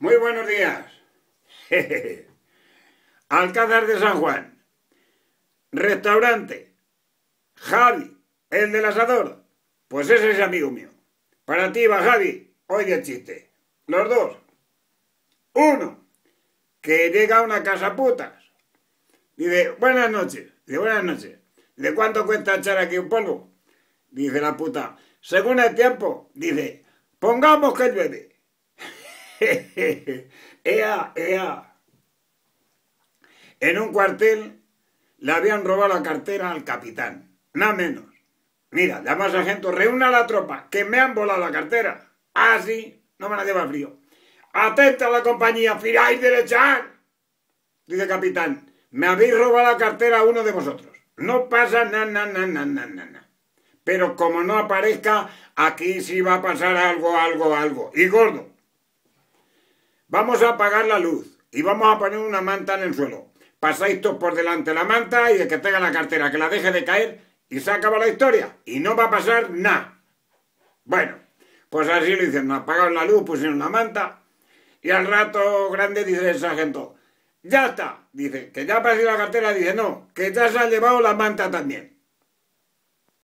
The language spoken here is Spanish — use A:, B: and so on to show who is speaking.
A: Muy buenos días. Jejeje. Alcázar de San Juan. Restaurante. Javi, el del asador. Pues ese es amigo mío. Para ti va Javi. Oye el chiste. Los dos. Uno, que llega a una casa putas. Dice, buenas noches. Dice, buenas noches. ¿De cuánto cuesta echar aquí un polvo? Dice la puta, según el tiempo. Dice, pongamos que llueve. ¡Ea, ea! En un cuartel le habían robado la cartera al capitán, nada menos. Mira, damas al sargento, reúna a la tropa, que me han volado la cartera. así, ah, no me la lleva frío. Atenta la compañía, firáis derechar. Dice capitán, me habéis robado la cartera a uno de vosotros. No pasa nada, nada, nada, nada, na. Pero como no aparezca, aquí sí va a pasar algo, algo, algo. Y gordo. Vamos a apagar la luz y vamos a poner una manta en el suelo. Pasáis todos por delante la manta y el que tenga la cartera que la deje de caer y se acaba la historia. Y no va a pasar nada. Bueno, pues así lo hicieron. Apagaron la luz, pusieron la manta y al rato grande dice el sargento, ya está. Dice, que ya ha la cartera. Dice, no, que ya se ha llevado la manta también.